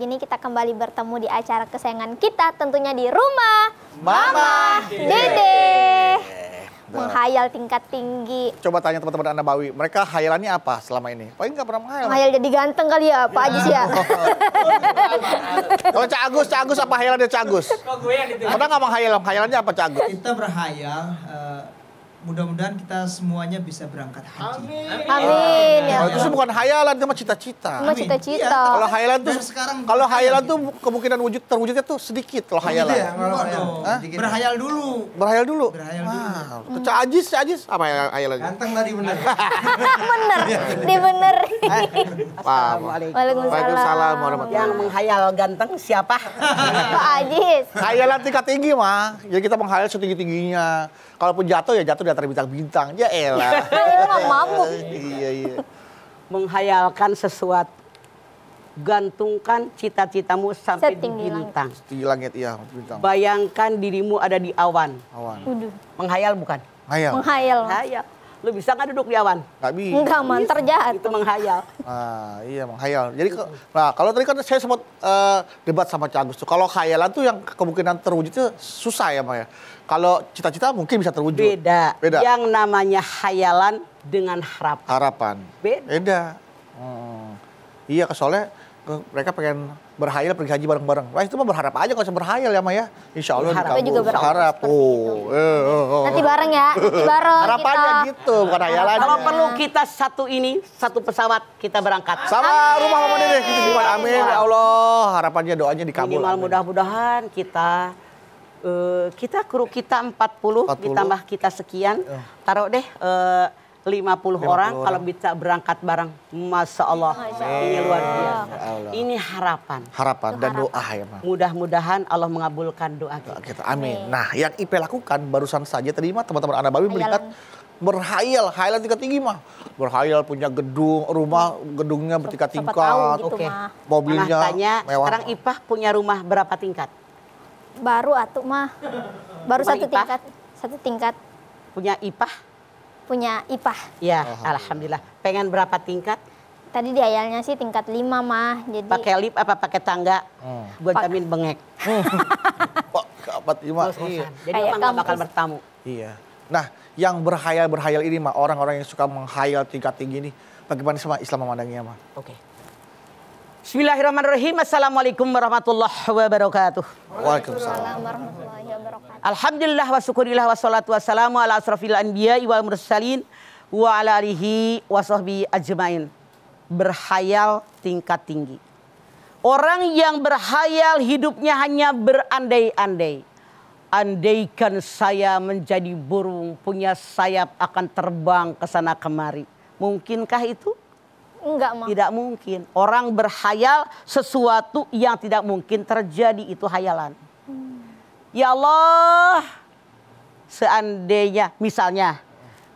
gini kita kembali bertemu di acara kesayangan kita tentunya di rumah Mama, Dede. menghayal tingkat tinggi. Coba tanya teman-teman Anda Bawi, mereka hayalannya apa selama ini? Paling nggak pernah menghayal. Menghayal jadi ganteng kali ya, Pak Ajis ya. Kalau Cak Agus, Cak Agus apa hayalannya Cak Agus? Kok gue yang Pernah nggak menghayal? Hayalannya apa Cak Agus? Kita berhayal eh, mudah-mudahan kita semuanya bisa berangkat haji. Amin. Amin. Amin. Ya. Oh, itu bukan hayalan, itu mah cita-cita. Cuma cita-cita. Ya, kalau hayalan tuh sekarang kalau hayalan gitu. tuh kemungkinan wujud terwujudnya tuh sedikit kalau iya, hayalan. Ya, kalau hayalan. Berhayal dulu. Berhayal dulu. Berhayal dulu. Wow. Hmm. Ajis, Ajis apa ya, hayalannya? Ganteng tadi bener. bener. Di iya, bener. Eh, Assalamualaikum. Waalaikumsalam warahmatullahi Yang menghayal ganteng siapa? Kok Ajis? Hayalan tingkat tinggi mah. Jadi kita menghayal setinggi-tingginya. Kalaupun jatuh ya jatuh udah terbintang-bintang. Ya elah. mabuk. Iya, iya. Menghayalkan sesuatu gantungkan cita-citamu sampai Setinggi di bintang. Setinggi langit, iya. Bintang. Bayangkan dirimu ada di awan. Awan. Uduh. Menghayal bukan? Menghayal. Menghayal. Menghayal. Lu bisa nggak duduk di awan? Nggak bisa. Enggak, mantar jahat. Itu menghayal. Ah, iya menghayal. Jadi nah, kalau tadi kan saya sempat uh, debat sama Cagus tuh. Kalau khayalan tuh yang kemungkinan terwujud itu susah ya, Maya. Kalau cita-cita mungkin bisa terwujud. Beda. Beda. Yang namanya hayalan dengan harapan. Harapan. Beda. Beda. Hmm. Iya, soalnya mereka pengen berhayal pergi haji bareng-bareng. Wah itu mah berharap aja kalau berhayal ya Maya. Insya Allah berharap. dikabul. Juga berharap. Oh, oh, Nanti bareng ya, nanti bareng Harapannya kita. gitu, bukan hayalannya. Kalau perlu kita satu ini, satu pesawat kita berangkat. Sama amin. rumah Mama Dede. Amin. Gitu, gitu, gitu. amin. Ya Allah, harapannya doanya dikabul. Minimal mudah-mudahan kita Eh, kita kru kita 40, 40 ditambah kita sekian, uh. taruh deh uh, 50, 50 orang, orang kalau bisa berangkat bareng. Masya Allah, ini luar biasa. Allah. Ini harapan. Harapan dan doa ya, Mudah-mudahan Allah mengabulkan doa kita. kita. Amin. Nah, yang IP lakukan barusan saja terima teman-teman anak Babi melihat berhayal, hayalan tingkat tinggi mah. Berhayal punya gedung, rumah gedungnya bertingkat-tingkat. Gitu, okay. Mobilnya tanya, mewah. Sekarang Ipah punya rumah berapa tingkat? baru atuh mah baru Rumah satu IPA? tingkat satu tingkat punya ipah punya ipah ya alhamdulillah. Oh, alhamdulillah pengen berapa tingkat tadi di ayalnya sih tingkat lima mah jadi pakai lip apa pakai tangga hmm. gua jamin bengek Pak lima iya. jadi emang bakal bertamu iya nah yang berhayal berhayal ini mah orang-orang yang suka menghayal tingkat tinggi ini bagaimana sama Islam memandangnya mah oke okay. Bismillahirrahmanirrahim. Assalamualaikum warahmatullahi wabarakatuh. Waalaikumsalam. Alhamdulillah wa syukurillah wa salatu wassalamu ala asrafil anbiya wal mursalin wa ala alihi wa sahbihi ajmain. Berhayal tingkat tinggi. Orang yang berhayal hidupnya hanya berandai-andai. Andaikan saya menjadi burung, punya sayap akan terbang ke sana kemari. Mungkinkah itu? Enggak, Ma. Tidak mungkin. Orang berhayal sesuatu yang tidak mungkin terjadi itu hayalan. Hmm. Ya Allah, seandainya misalnya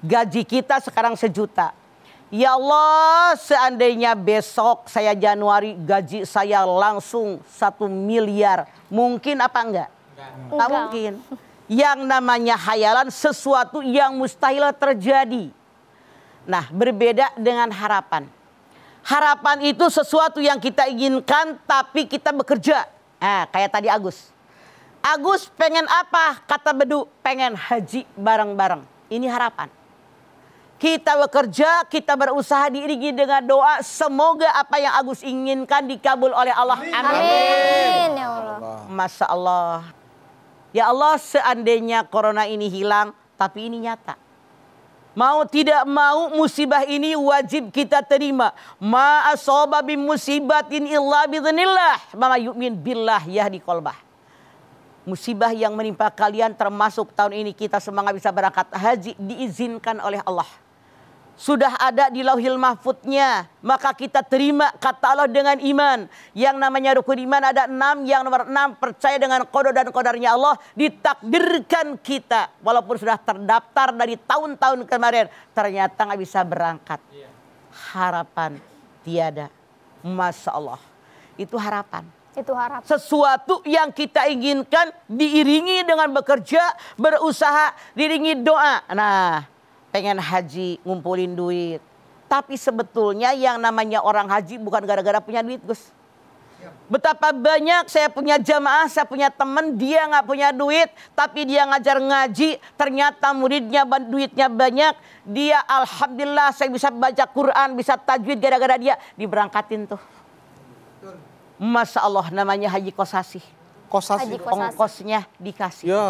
gaji kita sekarang sejuta. Ya Allah, seandainya besok saya Januari gaji saya langsung satu miliar, mungkin apa enggak? Enggak, enggak. mungkin. Yang namanya hayalan sesuatu yang mustahil terjadi. Nah, berbeda dengan harapan harapan itu sesuatu yang kita inginkan tapi kita bekerja. Nah, kayak tadi Agus. Agus pengen apa? Kata Bedu, pengen haji bareng-bareng. Ini harapan. Kita bekerja, kita berusaha diiringi dengan doa. Semoga apa yang Agus inginkan dikabul oleh Allah. Amin. Amin. Ya Allah. Masya Allah. Ya Allah, seandainya corona ini hilang, tapi ini nyata. Mau tidak mau musibah ini wajib kita terima. Ma asoba bi musibatin illa bidznillah. Mama yu'min billah yahdi kolbah. Musibah yang menimpa kalian termasuk tahun ini kita semangat bisa berangkat haji diizinkan oleh Allah sudah ada di lauhil mahfudnya. Maka kita terima kata Allah dengan iman. Yang namanya rukun iman ada enam. Yang nomor enam percaya dengan kodo dan kodarnya Allah. Ditakdirkan kita. Walaupun sudah terdaftar dari tahun-tahun kemarin. Ternyata nggak bisa berangkat. Iya. Harapan tiada. Masya Allah. Itu harapan. Itu harapan Sesuatu yang kita inginkan diiringi dengan bekerja, berusaha, diiringi doa. Nah, pengen haji, ngumpulin duit. Tapi sebetulnya yang namanya orang haji bukan gara-gara punya duit, Gus. Betapa banyak saya punya jamaah, saya punya teman, dia nggak punya duit, tapi dia ngajar ngaji, ternyata muridnya duitnya banyak, dia alhamdulillah saya bisa baca Quran, bisa tajwid gara-gara dia, diberangkatin tuh. Masya Allah namanya Haji Kosasi kosas haji ongkosnya dikasih. Ya.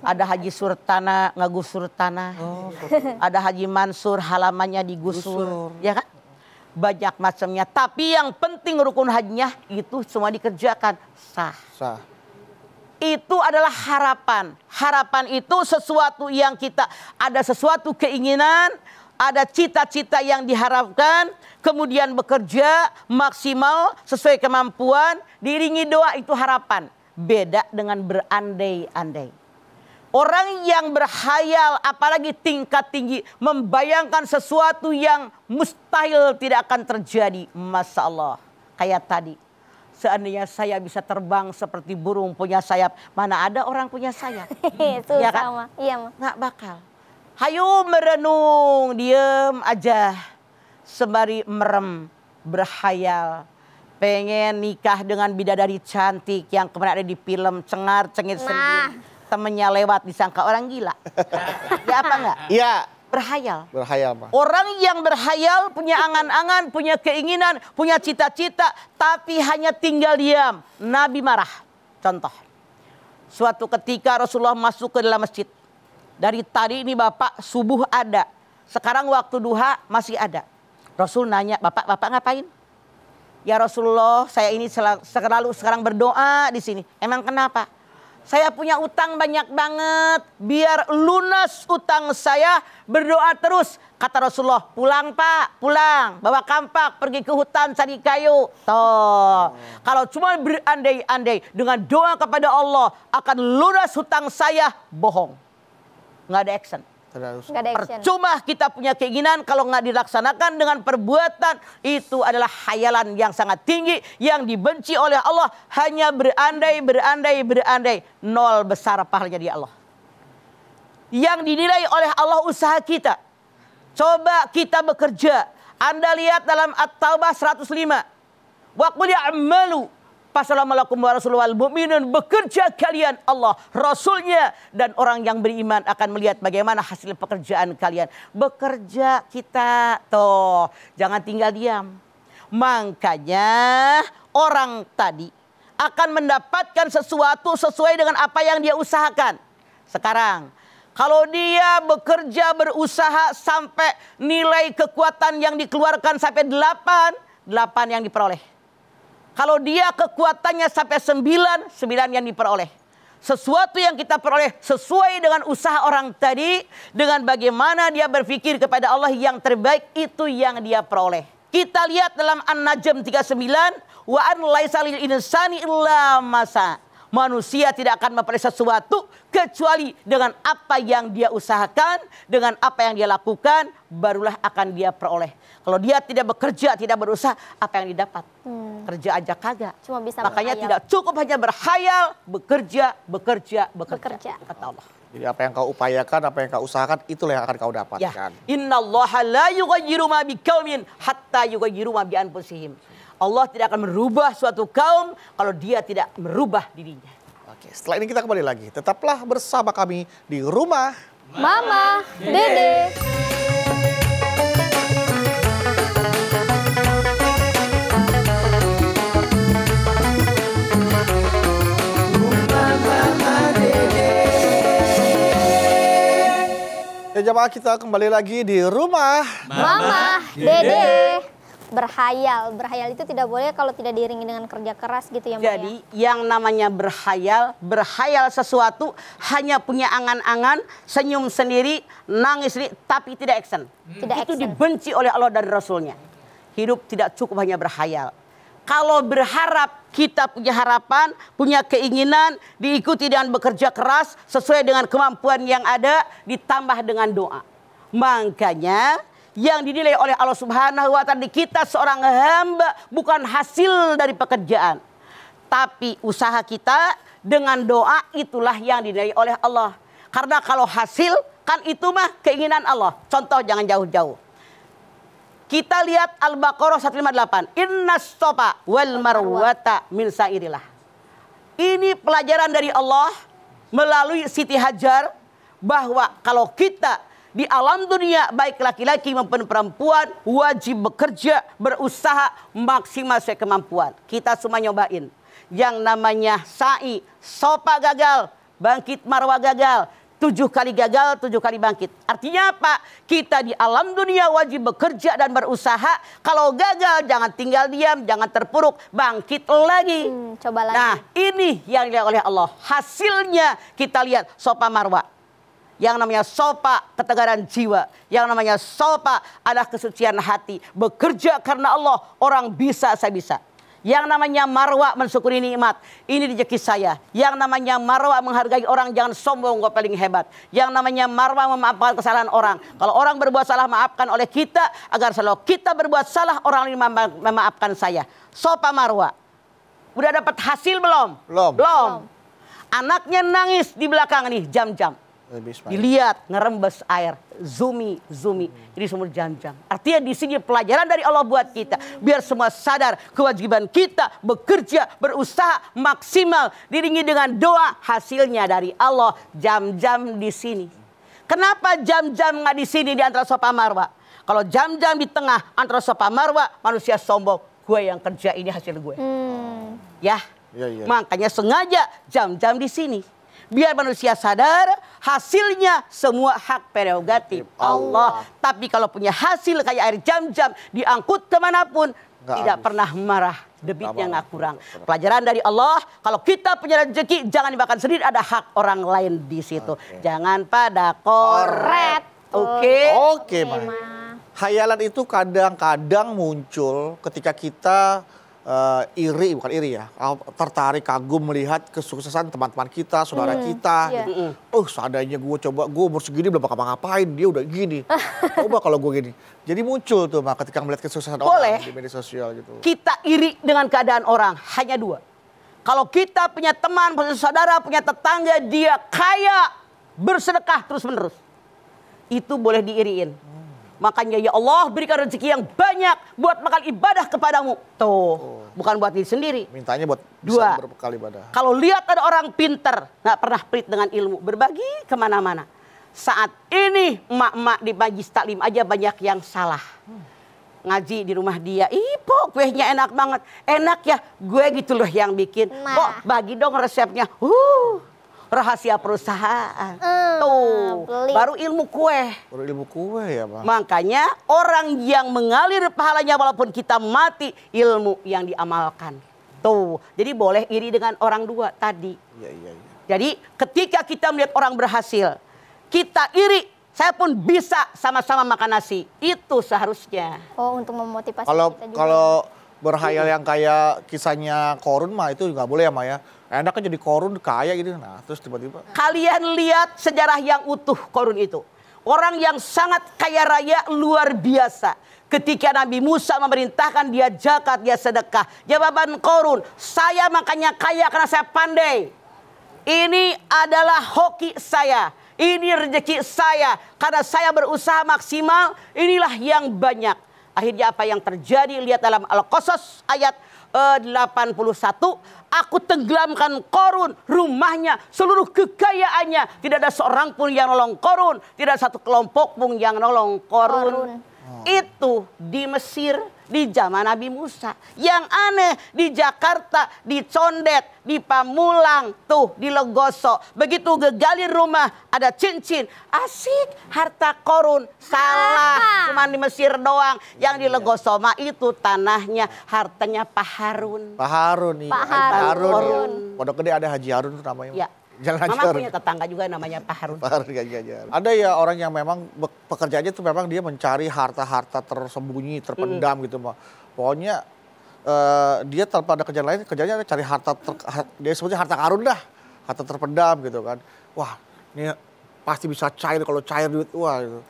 Ada Haji Surtana ngegusur tanah. Oh, ada Haji Mansur halamannya digusur, Gusur. ya kan? Banyak macamnya. Tapi yang penting rukun hajinya itu semua dikerjakan sah. Sah. Itu adalah harapan. Harapan itu sesuatu yang kita ada sesuatu keinginan ada cita-cita yang diharapkan, kemudian bekerja maksimal sesuai kemampuan, diringi doa itu harapan. Beda dengan berandai-andai. Orang yang berhayal apalagi tingkat tinggi membayangkan sesuatu yang mustahil tidak akan terjadi. Masya Allah. Kayak tadi. Seandainya saya bisa terbang seperti burung punya sayap. Mana ada orang punya sayap. Ya kan? Iya kan? Iya, Nggak bakal Hayu merenung, diem aja. Sembari merem, berhayal. Pengen nikah dengan bidadari cantik yang kemarin ada di film Cengar Cengit nah. Sendiri. Temennya lewat disangka orang gila. ya apa enggak? Iya. Berhayal. Berhayal, Pak. Orang yang berhayal punya angan-angan, punya keinginan, punya cita-cita, tapi hanya tinggal diam. Nabi marah. Contoh. Suatu ketika Rasulullah masuk ke dalam masjid dari tadi ini Bapak subuh ada. Sekarang waktu duha masih ada. Rasul nanya, Bapak, Bapak ngapain? Ya Rasulullah, saya ini selalu sekarang berdoa di sini. Emang kenapa? Saya punya utang banyak banget. Biar lunas utang saya berdoa terus. Kata Rasulullah, pulang pak, pulang. Bawa kampak, pergi ke hutan, cari kayu. Toh, kalau cuma berandai-andai dengan doa kepada Allah akan lunas hutang saya, bohong nggak ada action. Gak ada Percuma kita punya keinginan kalau nggak dilaksanakan dengan perbuatan itu adalah hayalan yang sangat tinggi yang dibenci oleh Allah hanya berandai berandai berandai nol besar pahalanya di Allah. Yang dinilai oleh Allah usaha kita. Coba kita bekerja. Anda lihat dalam At-Taubah 105. Wa qul ya'malu Assalamualaikum warahmatullahi wabarakatuh. Bekerja kalian Allah, Rasulnya dan orang yang beriman akan melihat bagaimana hasil pekerjaan kalian. Bekerja kita toh, jangan tinggal diam. Makanya orang tadi akan mendapatkan sesuatu sesuai dengan apa yang dia usahakan. Sekarang kalau dia bekerja berusaha sampai nilai kekuatan yang dikeluarkan sampai 8, 8 yang diperoleh. Kalau dia kekuatannya sampai sembilan, sembilan yang diperoleh sesuatu yang kita peroleh sesuai dengan usaha orang tadi dengan bagaimana dia berpikir kepada Allah yang terbaik itu yang dia peroleh. Kita lihat dalam An-Najm 39 wa an laisa lil insani illa masa. Manusia tidak akan memperoleh sesuatu kecuali dengan apa yang dia usahakan, dengan apa yang dia lakukan, barulah akan dia peroleh. Kalau dia tidak bekerja, tidak berusaha, apa yang didapat? Hmm. Kerja aja kagak. Cuma bisa Makanya berhayal. tidak cukup hanya berhayal, bekerja, bekerja, bekerja. bekerja. Kata Allah. Jadi apa yang kau upayakan, apa yang kau usahakan, itulah yang akan kau dapatkan. Ya. Inna Allah la yugayiru ma biqaumin hatta yugayiru ma bi anfusihim. Allah tidak akan merubah suatu kaum kalau dia tidak merubah dirinya. Oke, setelah ini kita kembali lagi. Tetaplah bersama kami di rumah Mama Dede. Ya jamaah kita kembali lagi di rumah Mama, Mama Dede. Dede berhayal. Berhayal itu tidak boleh kalau tidak diiringi dengan kerja keras gitu ya Mbak ya? Jadi ya? yang namanya berhayal, berhayal sesuatu hanya punya angan-angan, senyum sendiri, nangis sendiri, tapi tidak action. Hmm. Tidak itu action. dibenci oleh Allah dan Rasulnya. Hidup tidak cukup hanya berhayal. Kalau berharap kita punya harapan, punya keinginan, diikuti dengan bekerja keras sesuai dengan kemampuan yang ada, ditambah dengan doa. Makanya yang dinilai oleh Allah Subhanahu wa taala kita seorang hamba bukan hasil dari pekerjaan. Tapi usaha kita dengan doa itulah yang dinilai oleh Allah. Karena kalau hasil kan itu mah keinginan Allah. Contoh jangan jauh-jauh. Kita lihat Al-Baqarah 158. Inna stopa wal marwata min sa'irillah. Ini pelajaran dari Allah melalui Siti Hajar bahwa kalau kita di alam dunia baik laki-laki maupun perempuan wajib bekerja, berusaha maksimal sesuai kemampuan. Kita semua nyobain. Yang namanya sa'i, sopa gagal, bangkit marwa gagal, tujuh kali gagal, tujuh kali bangkit. Artinya apa? Kita di alam dunia wajib bekerja dan berusaha. Kalau gagal jangan tinggal diam, jangan terpuruk, bangkit lagi. Hmm, coba lagi. Nah ini yang dilihat oleh Allah. Hasilnya kita lihat sopa marwa yang namanya sopa ketegaran jiwa. Yang namanya sopa adalah kesucian hati. Bekerja karena Allah orang bisa saya bisa. Yang namanya marwa mensyukuri nikmat. Ini rezeki saya. Yang namanya marwa menghargai orang jangan sombong gue paling hebat. Yang namanya marwa memaafkan kesalahan orang. Kalau orang berbuat salah maafkan oleh kita agar selalu kita berbuat salah orang mema memaafkan saya. Sopa marwa. Udah dapat hasil belum? Belum. Belum. Anaknya nangis di belakang nih jam-jam. Dilihat, ngerembes air, zoomi, zoomi. Ini jam janjang. Artinya di sini pelajaran dari Allah buat kita. Biar semua sadar kewajiban kita bekerja, berusaha maksimal. Diringi dengan doa, hasilnya dari Allah jam-jam di sini. Kenapa jam-jam nggak di sini di antara sofa marwa? Kalau jam-jam di tengah antara sofa marwa, manusia sombong. Gue yang kerja ini hasil gue. Hmm. Ya? Ya, ya, makanya sengaja jam-jam di sini biar manusia sadar hasilnya semua hak prerogatif Allah. Allah. Tapi kalau punya hasil kayak air jam-jam diangkut kemanapun Nggak tidak habis. pernah marah debitnya nggak kurang. Pelajaran dari Allah, kalau kita punya rezeki jangan dimakan sendiri, ada hak orang lain di situ. Okay. Jangan pada koret. Oke. Oke, Hayalan itu kadang-kadang muncul ketika kita uh, iri bukan iri ya tertarik kagum melihat kesuksesan teman-teman kita saudara hmm, kita yeah. gitu. oh eh, seandainya gue coba gue umur segini belum bakal ngapain dia udah gini coba kalau gue gini jadi muncul tuh mah ketika melihat kesuksesan Boleh. orang di media sosial gitu kita iri dengan keadaan orang hanya dua kalau kita punya teman punya saudara punya tetangga dia kaya bersedekah terus menerus itu boleh diiriin hmm Makanya ya Allah berikan rezeki yang banyak buat makan ibadah kepadamu. Tuh, oh. bukan buat diri sendiri. Mintanya buat dua berbekal ibadah. Kalau lihat ada orang pinter, gak pernah pelit dengan ilmu, berbagi kemana-mana. Saat ini emak-emak di majlis taklim aja banyak yang salah. Ngaji di rumah dia, ibu kuenya enak banget. Enak ya, gue gitu loh yang bikin. Nah. Kok bagi dong resepnya. Uh rahasia perusahaan. Mm, Tuh, beli. baru ilmu kue. Baru ilmu kue ya, Pak. Makanya orang yang mengalir pahalanya walaupun kita mati, ilmu yang diamalkan. Tuh, jadi boleh iri dengan orang dua tadi. Iya, iya, iya. Jadi ketika kita melihat orang berhasil, kita iri, saya pun bisa sama-sama makan nasi. Itu seharusnya. Oh, untuk memotivasi kalau, kita juga. Kalau berhayal yang kayak kisahnya Korun mah itu nggak boleh ya, Maya enak kan jadi korun kaya gitu nah terus tiba-tiba kalian lihat sejarah yang utuh korun itu orang yang sangat kaya raya luar biasa ketika Nabi Musa memerintahkan dia zakat dia sedekah jawaban korun saya makanya kaya karena saya pandai ini adalah hoki saya ini rezeki saya karena saya berusaha maksimal inilah yang banyak akhirnya apa yang terjadi lihat dalam Al-Qasas ayat 81 eh, Aku tenggelamkan korun, rumahnya, seluruh kekayaannya. Tidak ada seorang pun yang nolong korun. Tidak satu kelompok pun yang nolong korun. korun. Itu di Mesir di zaman Nabi Musa. Yang aneh di Jakarta, di Condet, di Pamulang, tuh di Legoso. Begitu gegali rumah ada cincin. Asik harta korun. Salah. Cuma di Mesir doang. Yang iya. di Legoso mah itu tanahnya hartanya Pak Harun. Iya. Pak Harun. Pak Harun. Pak Harun. Pondok gede ada Haji Harun tuh namanya. Ya. Jalan Mama hancur. punya tetangga juga namanya Pak Harun. Pak Harun Ganjar. Ada ya orang yang memang pekerjaannya itu memang dia mencari harta-harta tersembunyi, terpendam hmm. gitu. Pokoknya uh, dia tanpa ada kerjaan lain, kerjanya cari harta, ter, dia sebutnya harta karun dah. Harta terpendam gitu kan. Wah ini pasti bisa cair kalau cair duit. Wah gitu.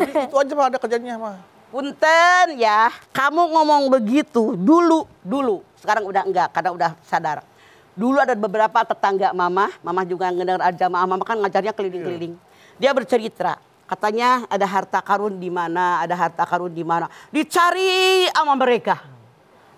Jadi itu aja mah ada kerjanya mah. Punten ya, kamu ngomong begitu dulu, dulu. Sekarang udah enggak, karena udah sadar. Dulu ada beberapa tetangga mama, mama juga ngedengar ada mama, mama kan ngajarnya keliling-keliling. Yeah. Dia bercerita, katanya ada harta karun di mana, ada harta karun di mana. Dicari sama mereka.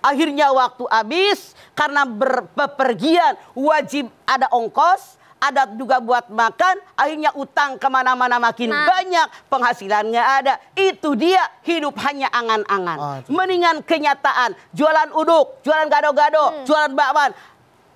Akhirnya waktu habis karena berpergian, wajib ada ongkos, ada juga buat makan, akhirnya utang kemana-mana makin nah. banyak, penghasilannya ada. Itu dia hidup hanya angan-angan. Oh, Mendingan kenyataan, jualan uduk, jualan gado-gado, hmm. jualan bakwan.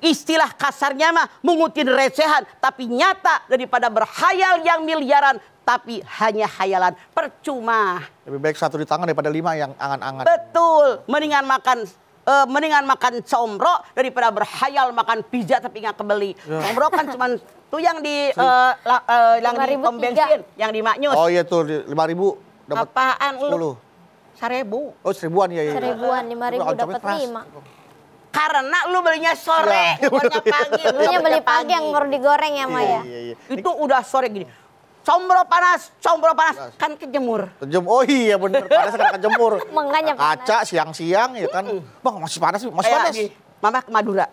Istilah kasarnya mah mengutin recehan. Tapi nyata daripada berhayal yang miliaran. Tapi hanya hayalan. Percuma. Lebih baik satu di tangan daripada lima yang angan-angan. Betul. Mendingan makan uh, mendingan makan comro daripada berhayal makan pizza tapi nggak kebeli. Yeah. Comro kan cuma tuh yang di uh, la, uh, yang di pom bensin, yang di Maknyus. Oh iya tuh lima ribu dapat apaan 10. lu? Seribu. Oh seribuan ya. Iya, ya. Seribuan lima ribu dapat lima karena lu belinya sore, bukannya iya. iya, iya. pagi. Lu beli pagi yang baru digoreng ya, Maya. Iya, iya, iya. Itu udah sore gini. Combro panas, combro panas, kan kejemur. Kejem, oh iya bener, panas kan kejemur. Makanya Kaca siang-siang ya kan, bang masih panas, masih panas. mama ke Madura.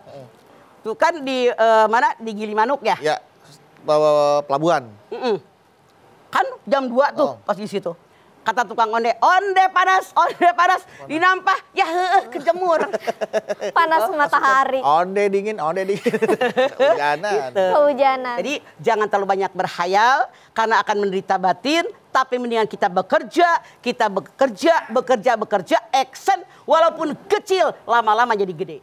Tuh kan di uh, mana, di Gilimanuk ya? Iya, pelabuhan. Mm -mm. Kan jam 2 tuh oh. pas di situ kata tukang onde, onde panas, onde panas, dinampah, ya heeh kejemur. panas oh, matahari. Onde dingin, onde dingin. Kehujanan. Gitu. Jadi jangan terlalu banyak berhayal karena akan menderita batin, tapi mendingan kita bekerja, kita bekerja, bekerja, bekerja, action walaupun kecil lama-lama jadi gede.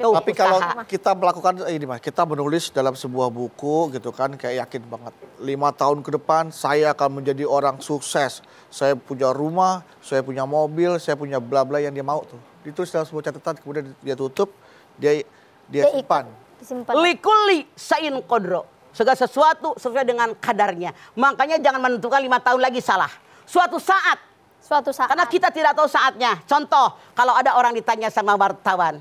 Tapi usaha. kalau kita melakukan eh, ini mas, kita menulis dalam sebuah buku gitu kan, kayak yakin banget. Lima tahun ke depan saya akan menjadi orang sukses. Saya punya rumah, saya punya mobil, saya punya bla bla yang dia mau tuh. Itu dalam sebuah catatan kemudian dia tutup, dia dia, simpan. simpan. Likuli sain kodro. Segala sesuatu sesuai dengan kadarnya. Makanya jangan menentukan lima tahun lagi salah. Suatu saat Suatu saat. Karena kita tidak tahu saatnya. Contoh, kalau ada orang ditanya sama wartawan,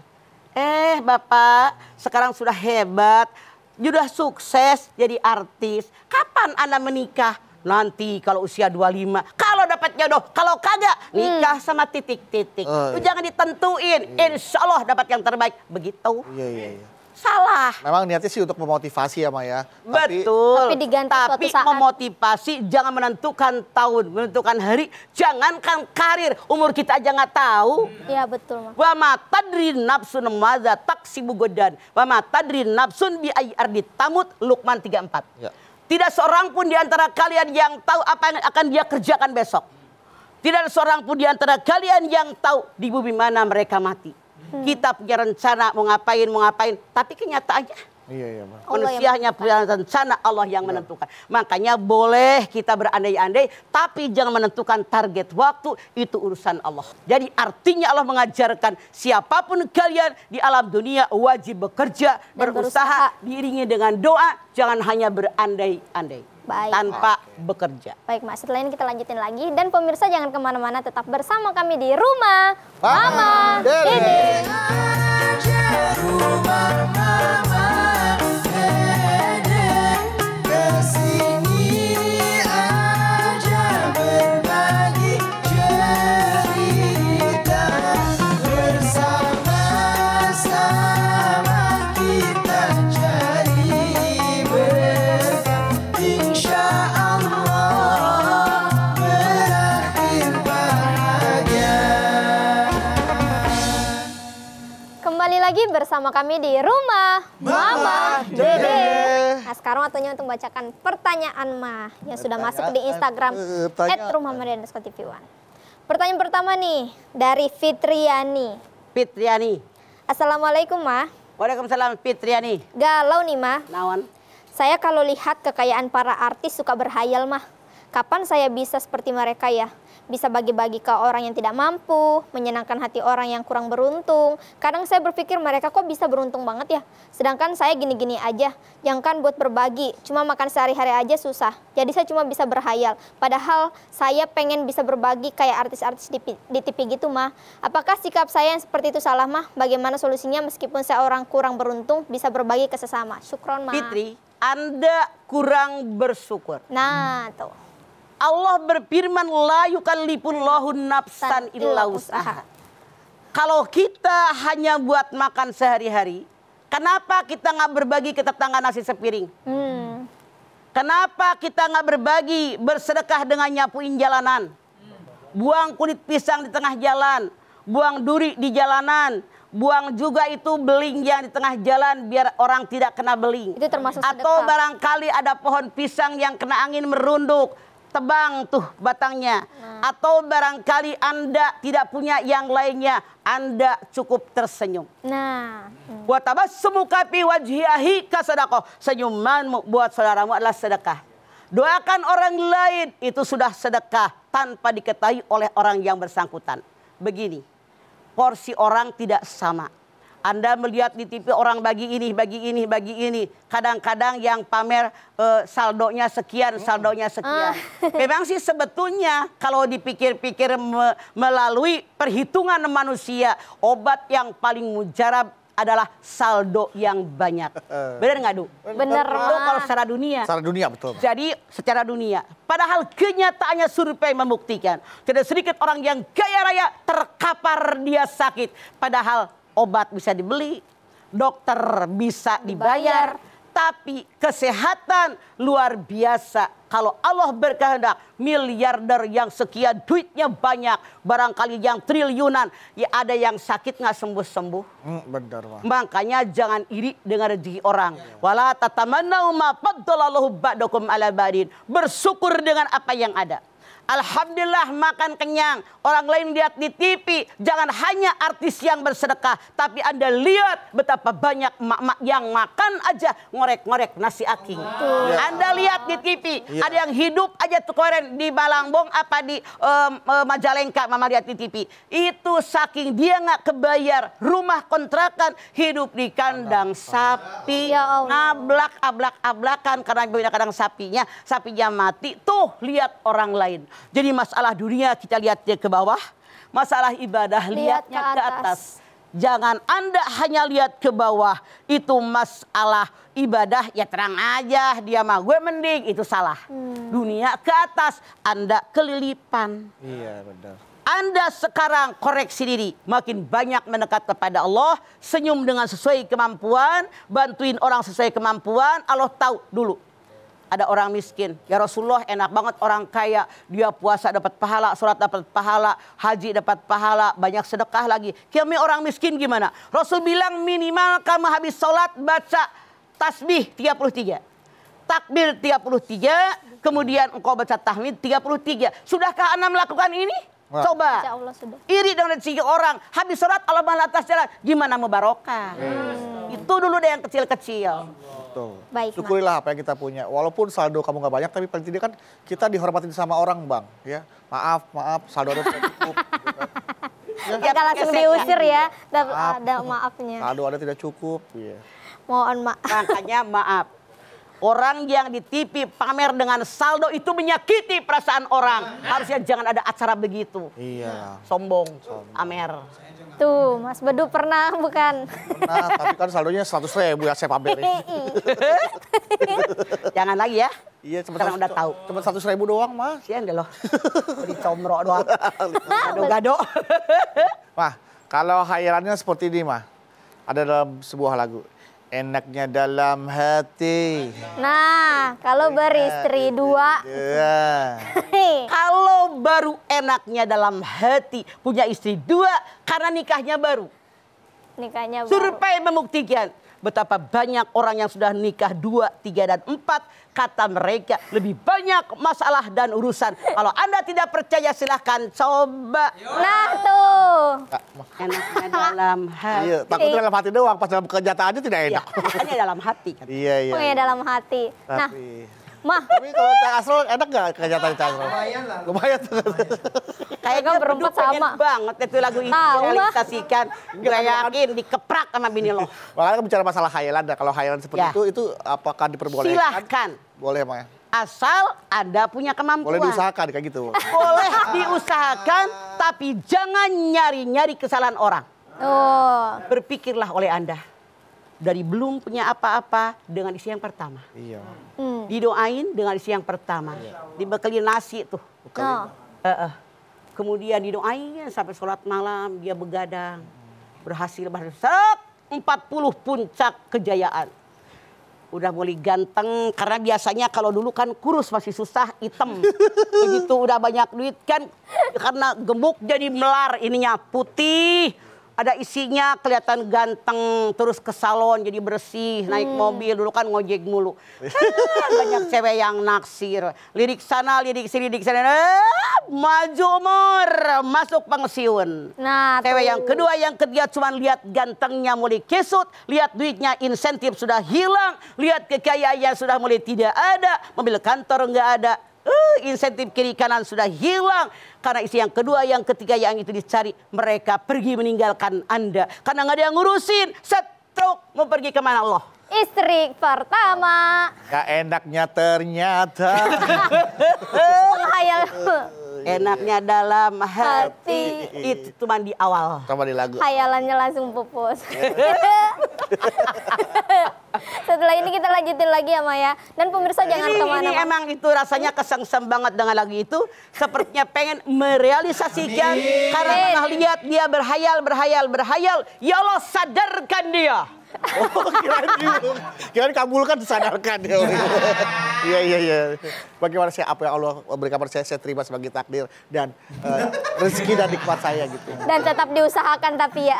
Eh Bapak, sekarang sudah hebat, sudah sukses jadi artis. Kapan Anda menikah? Nanti kalau usia 25, kalau dapat jodoh, kalau kagak hmm. nikah hmm. sama titik-titik. Oh, iya. Jangan ditentuin, hmm. insya Allah dapat yang terbaik. Begitu. Iya, iya, iya salah. Memang niatnya sih untuk memotivasi ya Maya. Betul. Tapi, tapi diganti tapi saat. memotivasi jangan menentukan tahun, menentukan hari, jangankan karir, umur kita aja nggak tahu. Iya hmm. betul. Wa matadri nafsun maza taksi godan. Wa matadri nafsun bi ardi tamut Lukman 34. Ya. Tidak seorang pun di antara kalian yang tahu apa yang akan dia kerjakan besok. Tidak ada seorang pun di antara kalian yang tahu di bumi mana mereka mati. Hmm. Kita punya rencana mau ngapain, mau ngapain, tapi kenyataannya Iya, iya, Manusia hanya punya rencana Allah yang ya. menentukan. Makanya boleh kita berandai-andai, tapi jangan menentukan target waktu itu urusan Allah. Jadi artinya Allah mengajarkan siapapun kalian di alam dunia wajib bekerja, Dan berusaha, berusaha diiringi dengan doa, jangan hanya berandai-andai. Baik, tanpa bekerja. Baik mas, setelah ini kita lanjutin lagi. Dan pemirsa jangan kemana-mana, tetap bersama kami di Rumah Mama Dede. Rumah Mama. lagi bersama kami di rumah Mama, Mama Dede. Nah sekarang waktunya untuk membacakan pertanyaan Ma yang sudah masuk di Instagram eh, eh, @rumahmama_tv1. Pertanyaan pertama nih dari Fitriani. Fitriani. Assalamualaikum Ma. Waalaikumsalam Fitriani. Galau nih Ma. Nawan. Saya kalau lihat kekayaan para artis suka berhayal mah. Kapan saya bisa seperti mereka ya? bisa bagi-bagi ke orang yang tidak mampu, menyenangkan hati orang yang kurang beruntung. Kadang saya berpikir mereka kok bisa beruntung banget ya, sedangkan saya gini-gini aja. Yang kan buat berbagi, cuma makan sehari-hari aja susah. Jadi saya cuma bisa berhayal. Padahal saya pengen bisa berbagi kayak artis-artis di, di TV gitu mah. Apakah sikap saya yang seperti itu salah mah? Bagaimana solusinya meskipun saya orang kurang beruntung bisa berbagi ke sesama? Syukron mah. Fitri, Anda kurang bersyukur. Nah, tuh. Allah berfirman la yukallifullahu nafsan illa usaha. Kalau kita hanya buat makan sehari-hari, kenapa kita nggak berbagi ke tetangga nasi sepiring? Hmm. Kenapa kita nggak berbagi bersedekah dengan nyapuin jalanan? Buang kulit pisang di tengah jalan, buang duri di jalanan, buang juga itu beling yang di tengah jalan biar orang tidak kena beling. Itu termasuk sedekah. Atau barangkali ada pohon pisang yang kena angin merunduk tebang tuh batangnya. Hmm. Atau barangkali Anda tidak punya yang lainnya, Anda cukup tersenyum. Nah. buat apa? semukapi wajhiahi ahika sedekah. Senyumanmu buat saudaramu adalah sedekah. Doakan orang lain itu sudah sedekah tanpa diketahui oleh orang yang bersangkutan. Begini, porsi orang tidak sama. Anda melihat di TV orang bagi ini, bagi ini, bagi ini. Kadang-kadang yang pamer uh, saldonya sekian, saldonya sekian. Ah. Memang sih sebetulnya kalau dipikir-pikir me melalui perhitungan manusia, obat yang paling mujarab adalah saldo yang banyak. Eh. Benar nggak, Du? Benar. Itu kalau secara dunia. Secara dunia, betul. Jadi secara dunia. Padahal kenyataannya survei membuktikan. Tidak sedikit orang yang kaya raya terkapar dia sakit. Padahal obat bisa dibeli, dokter bisa dibayar, tapi kesehatan luar biasa. Kalau Allah berkehendak, miliarder yang sekian duitnya banyak, barangkali yang triliunan, ya ada yang sakit nggak sembuh-sembuh. Hmm, benar, Pak. Makanya jangan iri dengan rezeki orang. Ya. Wala tatamannau ma faddalallahu ba'dakum ala badin. Bersyukur dengan apa yang ada. Alhamdulillah makan kenyang. Orang lain lihat di TV. Jangan hanya artis yang bersedekah. Tapi Anda lihat betapa banyak mak-mak yang makan aja ngorek-ngorek nasi aking. Wow. Anda ya. lihat di TV. Yeah. Ada yang hidup aja tuh koren di Balangbong apa di um, um, Majalengka Mama lihat di TV. Itu saking dia nggak kebayar rumah kontrakan hidup di kandang sapi. Ablak ya ablak ablakan karena kadang kandang sapinya. Sapinya mati. Tuh lihat orang lain. Jadi masalah dunia kita lihatnya ke bawah, masalah ibadah lihatnya lihat ke atas. atas. Jangan Anda hanya lihat ke bawah, itu masalah ibadah ya terang aja dia mah gue mending itu salah. Hmm. Dunia ke atas, Anda kelilipan. Iya benar. Anda sekarang koreksi diri, makin banyak mendekat kepada Allah, senyum dengan sesuai kemampuan, bantuin orang sesuai kemampuan, Allah tahu dulu ada orang miskin. Ya Rasulullah enak banget orang kaya. Dia puasa dapat pahala, surat dapat pahala, haji dapat pahala, banyak sedekah lagi. Kami orang miskin gimana? Rasul bilang minimal kamu habis sholat baca tasbih 33. Takbir 33, kemudian engkau baca tahmid 33. Sudahkah anda melakukan ini? Wah. Coba. Allah sudah. Iri dengan rezeki orang. Habis sholat Allah malah atas jalan. Gimana mau barokah? Hmm. Sentuh dulu deh yang kecil-kecil. Betul. Baik, Syukurilah apa yang kita punya. Walaupun saldo kamu nggak banyak, tapi paling tidak kan kita dihormatin sama orang, Bang. Ya, maaf, maaf, saldo ada cukup. Gitu kan. ya, ya kan langsung diusir ya, ada Maaf. ada maafnya. Saldo ada tidak cukup. Ya. Mohon maaf. Makanya maaf. Orang yang ditipi pamer dengan saldo itu menyakiti perasaan orang. Harusnya jangan ada acara begitu. Iya. Sombong, Sombong. amer. Tuh, Mas Bedu pernah bukan? Pernah, tapi kan saldonya 100 ribu ya saya pamerin. Jangan lagi ya. Iya, cuma Sekarang udah tahu. Cuma 100 ribu doang, Mas. Sian deh loh. Beli comro doang. Gado-gado. Mah, kalau hairannya seperti ini, Mah. Ada dalam sebuah lagu enaknya dalam hati. Nah, kalau beristri dua. Ya. kalau baru enaknya dalam hati, punya istri dua karena nikahnya baru. Nikahnya baru. Survei membuktikan betapa banyak orang yang sudah nikah dua, tiga, dan empat kata mereka lebih banyak masalah dan urusan. Kalau Anda tidak percaya silahkan coba. Nah tuh. Enaknya dalam hati. Iya, takut dalam hati doang, pas dalam kenyataan aja tidak enak. hanya iya, dalam hati kan. Iya, iya. Oh iya dalam hati. Nah, Tapi... Nah, Mah. Tapi kalau Cak Asrul enak gak kenyataan Cak Asrul? Lumayan lah. Lumayan. Kayaknya berempat sama. banget itu lagu itu Tahu realisasikan. Gue yakin dikeprak sama bini lo. Makanya bicara masalah khayalan. Kalau khayalan seperti ya. itu, itu apakah diperbolehkan? Silahkan. Boleh, Maya. Asal Anda punya kemampuan. Boleh diusahakan kayak gitu. Boleh diusahakan, tapi jangan nyari-nyari kesalahan orang. Oh. Berpikirlah oleh Anda. Dari belum punya apa-apa dengan isi yang pertama. Iya. Hmm. Didoain dengan isi yang pertama. Iya. Dibekali nasi tuh. Oh. Uh -uh. Kemudian didoain sampai sholat malam dia begadang. Berhasil, berhasil. 40 puncak kejayaan udah boleh ganteng karena biasanya kalau dulu kan kurus masih susah hitam begitu udah banyak duit kan karena gemuk jadi melar ininya putih ada isinya kelihatan ganteng terus ke salon jadi bersih naik hmm. mobil dulu kan ngojek mulu kan banyak cewek yang naksir lirik sana lirik sini lirik sana eh, maju umur masuk pensiun nah cewek tuh. yang kedua yang ketiga cuma lihat gantengnya mulai kesut lihat duitnya insentif sudah hilang lihat kekayaannya sudah mulai tidak ada mobil kantor nggak ada uh, insentif kiri kanan sudah hilang. Karena isi yang kedua, yang ketiga, yang itu dicari. Mereka pergi meninggalkan Anda. Karena nggak ada yang ngurusin. Setruk mau pergi kemana Allah? Istri pertama. Gak enaknya ternyata. Iya. Enaknya dalam hati. hati. Itu cuma di awal. Cuma di lagu. Hayalannya langsung pupus. Iya. Setelah ini kita lanjutin lagi ya Maya. Dan pemirsa jangan kemana-mana. Ini emang itu rasanya kesengsem banget dengan lagu itu. Sepertinya pengen merealisasikan. Karena pernah lihat dia berhayal, berhayal, berhayal. Ya Allah sadarkan dia. Oh, kira kira Kirain kabulkan disadarkan ya. Iya, iya, iya. Bagaimana sih apa yang Allah berikan percaya saya, terima sebagai takdir dan uh, rezeki dan nikmat saya gitu. Dan tetap diusahakan tapi ya.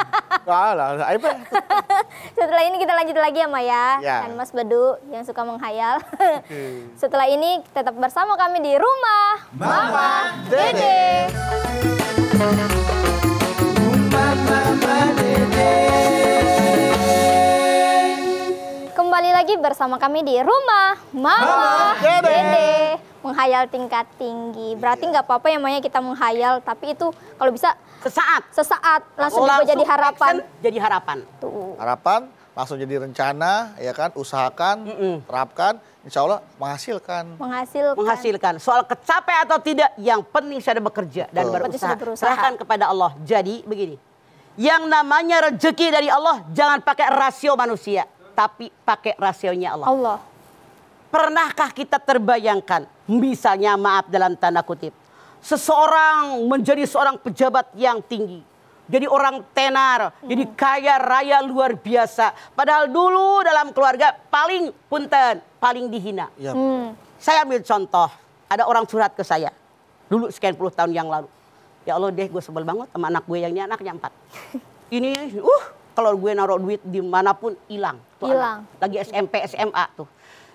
Alah, apa? Setelah ini kita lanjut lagi ya Maya ya. dan Mas Bedu yang suka menghayal. Setelah ini tetap bersama kami di rumah Mama, Mama Dede. Mama, Mama Dede. Kembali lagi bersama kami di rumah Mama, Dede. Dede menghayal tingkat tinggi. Berarti nggak apa-apa ya Maya kita menghayal, tapi itu kalau bisa sesaat, sesaat langsung, langsung jadi harapan. Jadi harapan. Tuh. Harapan langsung jadi rencana ya kan, usahakan, mm -mm. terapkan, insya Allah menghasilkan. Menghasilkan. Menghasilkan. Soal kecape atau tidak, yang penting sudah bekerja Betul. dan berusaha. berusaha. Serahkan kepada Allah. Jadi begini, yang namanya rezeki dari Allah jangan pakai rasio manusia tapi pakai rasionya Allah. Allah. Pernahkah kita terbayangkan, misalnya maaf dalam tanda kutip, seseorang menjadi seorang pejabat yang tinggi, jadi orang tenar, hmm. jadi kaya raya luar biasa. Padahal dulu dalam keluarga paling punten, paling dihina. Ya. Hmm. Saya ambil contoh, ada orang surat ke saya. Dulu sekian puluh tahun yang lalu. Ya Allah deh gue sebel banget sama anak gue yang ini anaknya empat. Ini, uh kalau gue naruh duit dimanapun hilang. Hilang. Lagi SMP SMA tuh.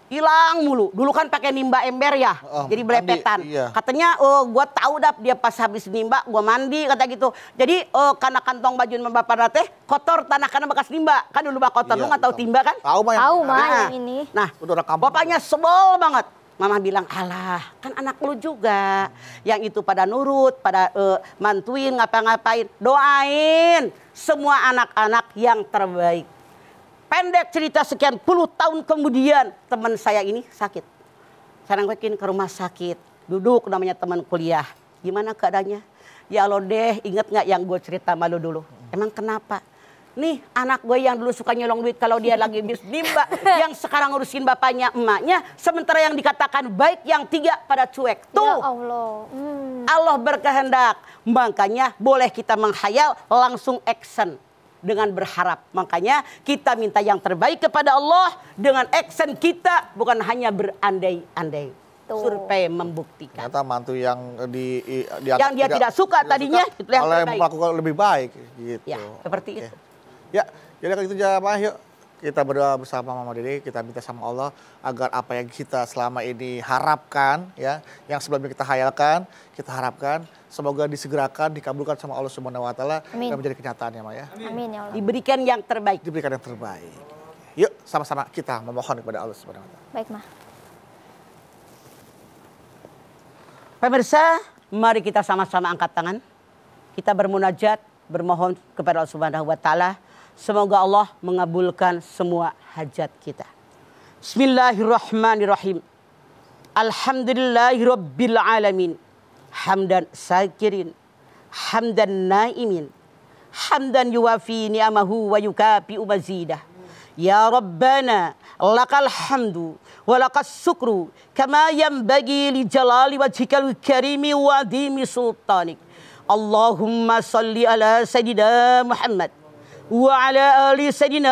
Hilang mulu. Dulu kan pakai nimba ember ya. Oh, jadi belepetan. iya. Katanya oh, gue tahu dap dia pas habis nimba gue mandi kata gitu. Jadi oh, karena kantong baju sama bapak kotor tanah karena bekas nimba. Kan dulu bak kotor iya, lu nggak tahu timba kan? Tahu mah. Tahu nah, ini. Nah, bapaknya sebel banget Mama bilang, alah kan anak lu juga. Yang itu pada nurut, pada uh, mantuin, ngapa-ngapain. Doain semua anak-anak yang terbaik. Pendek cerita sekian puluh tahun kemudian teman saya ini sakit. Saya nangkukin ke rumah sakit. Duduk namanya teman kuliah. Gimana keadaannya? Ya lo deh inget gak yang gue cerita malu dulu. Emang kenapa? nih anak gue yang dulu suka nyolong duit kalau dia lagi bis bimba yang sekarang ngurusin bapaknya emaknya sementara yang dikatakan baik yang tiga pada cuek ya tuh ya Allah hmm. Allah berkehendak makanya boleh kita menghayal langsung action dengan berharap makanya kita minta yang terbaik kepada Allah dengan action kita bukan hanya berandai-andai survei membuktikan. Ternyata mantu yang di, di yang dia tidak, tidak suka tadinya suka, yang oleh melakukan lebih baik gitu. Ya, seperti okay. itu. Ya, jadi ya kalau jangan gitu, jamaah yuk kita berdoa bersama Mama Dede, kita minta sama Allah agar apa yang kita selama ini harapkan, ya, yang sebelumnya kita hayalkan, kita harapkan, semoga disegerakan, dikabulkan sama Allah Subhanahu Wa Taala dan menjadi kenyataan ya, Maya. Amin ya Allah. Diberikan yang terbaik. Diberikan yang terbaik. Yuk, sama-sama kita memohon kepada Allah Subhanahu Wa Taala. Baik, Ma. Pemirsa, mari kita sama-sama angkat tangan. Kita bermunajat, bermohon kepada Allah Subhanahu Wa Taala Semoga Allah mengabulkan semua hajat kita. Bismillahirrahmanirrahim. Alhamdulillahirrabbilalamin. Hamdan sakirin, hamdan naimin, hamdan yuwafi ni'amahu wa yukapi mazidah. Ya Rabbana lakal hamdu wa lakas syukru kama yanbaghi li jalali wajhikal karimi wa adhimi sultanik. Allahumma salli ala sayyidina Muhammad wa ala ali sayyidina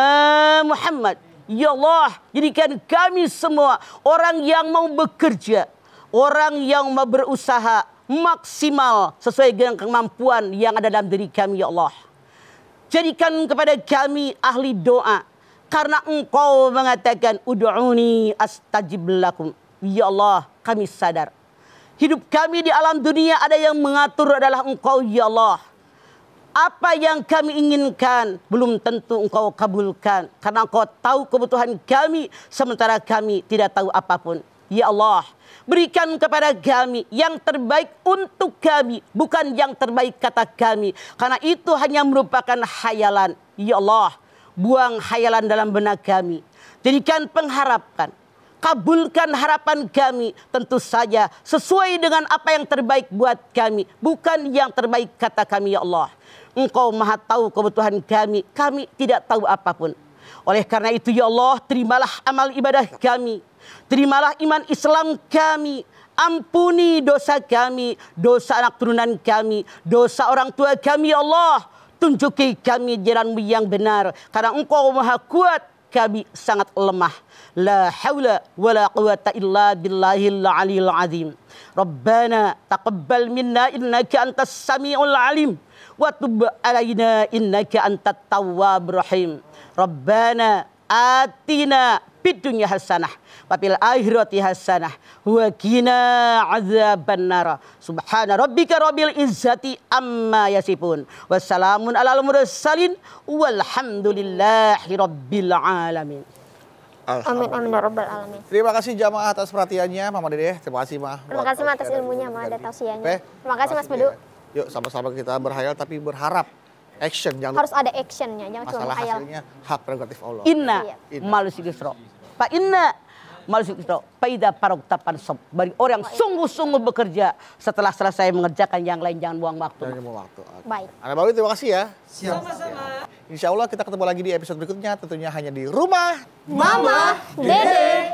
Muhammad. Ya Allah, jadikan kami semua orang yang mau bekerja, orang yang mau berusaha maksimal sesuai dengan kemampuan yang ada dalam diri kami ya Allah. Jadikan kepada kami ahli doa karena engkau mengatakan ud'uni astajib lakum. Ya Allah, kami sadar. Hidup kami di alam dunia ada yang mengatur adalah engkau ya Allah apa yang kami inginkan belum tentu engkau kabulkan karena engkau tahu kebutuhan kami sementara kami tidak tahu apapun ya Allah berikan kepada kami yang terbaik untuk kami bukan yang terbaik kata kami karena itu hanya merupakan hayalan ya Allah buang hayalan dalam benak kami jadikan pengharapan kabulkan harapan kami tentu saja sesuai dengan apa yang terbaik buat kami bukan yang terbaik kata kami ya Allah Engkau maha tahu kebutuhan kami. Kami tidak tahu apapun. Oleh karena itu ya Allah terimalah amal ibadah kami. Terimalah iman Islam kami. Ampuni dosa kami, dosa anak turunan kami, dosa orang tua kami ya Allah. Tunjuki kami jalanmu yang benar. Karena engkau maha kuat, kami sangat lemah. لا حول ولا قوة إلا بالله العلي العظيم ربنا تقبل منا إنك أنت السميع العليم وتب علينا إنك أنت التواب الرحيم ربنا آتنا في الدنيا حسنة وفي الآخرة حسنة وقنا عذاب النار سبحان ربك رب العزة أما يصفون وسلام على المرسلين والحمد لله رب العالمين Amin amin ya robbal alamin. Terima kasih jamaah atas perhatiannya Mama Dede. Terima kasih Ma. Terima kasih Ma atas ilmunya Ma ada tausiahnya. Terima kasih Mas Bedu. Yuk sama-sama kita berhayal tapi berharap action jangan harus ada actionnya jangan cuma hayal. Masalah hasilnya hak prerogatif Allah. Inna, iya. malu si Pak Inna Masuk itu paida tapan sob. Bagi orang yang sungguh-sungguh bekerja setelah selesai mengerjakan yang lain jangan buang waktu. Jangan buang waktu. Okay. Baik. anak Bawi terima kasih ya. Sama-sama. Insya Allah kita ketemu lagi di episode berikutnya tentunya hanya di rumah Mama Dede. Dede.